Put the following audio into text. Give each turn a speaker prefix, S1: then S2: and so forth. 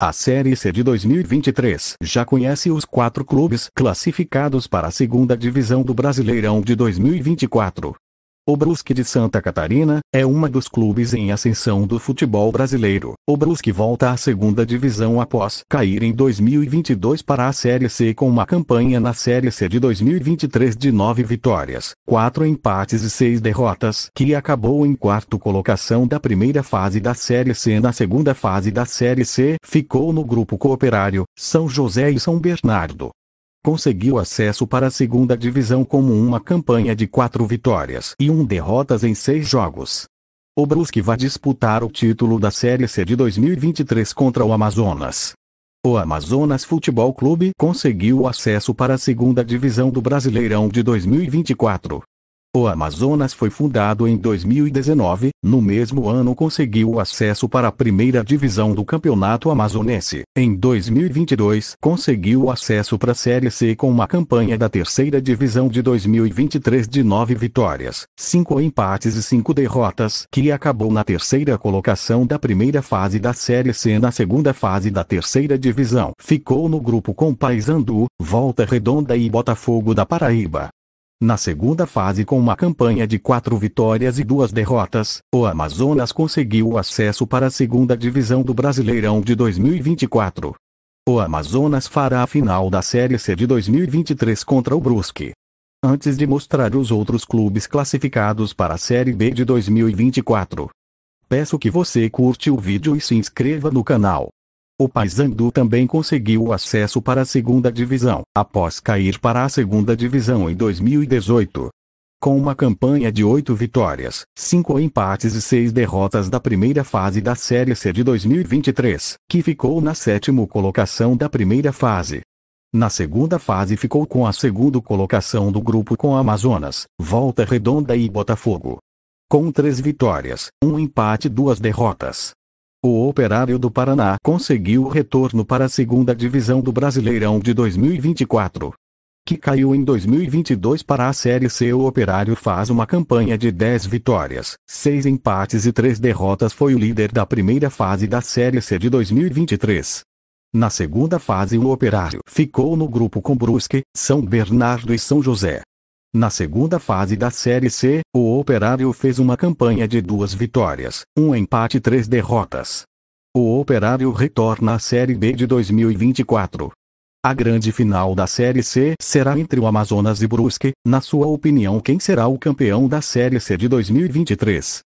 S1: A Série C de 2023 já conhece os quatro clubes classificados para a segunda divisão do Brasileirão de 2024. O Brusque de Santa Catarina é uma dos clubes em ascensão do futebol brasileiro. O Brusque volta à segunda divisão após cair em 2022 para a Série C com uma campanha na Série C de 2023 de nove vitórias, quatro empates e seis derrotas, que acabou em quarto colocação da primeira fase da Série C. Na segunda fase da Série C, ficou no grupo Cooperário, São José e São Bernardo conseguiu acesso para a segunda divisão com uma campanha de quatro vitórias e um derrotas em seis jogos. O Brusque vai disputar o título da Série C de 2023 contra o Amazonas. O Amazonas Futebol Clube conseguiu acesso para a segunda divisão do Brasileirão de 2024. O Amazonas foi fundado em 2019, no mesmo ano conseguiu acesso para a primeira divisão do Campeonato Amazonense. Em 2022, conseguiu acesso para a Série C com uma campanha da terceira divisão de 2023 de nove vitórias, cinco empates e cinco derrotas, que acabou na terceira colocação da primeira fase da Série C na segunda fase da terceira divisão. Ficou no grupo com Paysandu, Volta Redonda e Botafogo da Paraíba. Na segunda fase, com uma campanha de quatro vitórias e duas derrotas, o Amazonas conseguiu o acesso para a segunda divisão do Brasileirão de 2024. O Amazonas fará a final da Série C de 2023 contra o Brusque. Antes de mostrar os outros clubes classificados para a Série B de 2024, peço que você curte o vídeo e se inscreva no canal. O Paysandu também conseguiu o acesso para a segunda divisão, após cair para a segunda divisão em 2018. Com uma campanha de oito vitórias, cinco empates e seis derrotas da primeira fase da Série C de 2023, que ficou na sétima colocação da primeira fase. Na segunda fase ficou com a segunda colocação do grupo com Amazonas, Volta Redonda e Botafogo. Com três vitórias, um empate e duas derrotas, o Operário do Paraná conseguiu o retorno para a segunda divisão do Brasileirão de 2024. Que caiu em 2022 para a Série C. O Operário faz uma campanha de 10 vitórias, 6 empates e 3 derrotas. Foi o líder da primeira fase da Série C de 2023. Na segunda fase, o Operário ficou no grupo com Brusque, São Bernardo e São José. Na segunda fase da Série C, o Operário fez uma campanha de duas vitórias, um empate e três derrotas. O Operário retorna à Série B de 2024. A grande final da Série C será entre o Amazonas e Brusque. Na sua opinião, quem será o campeão da Série C de 2023?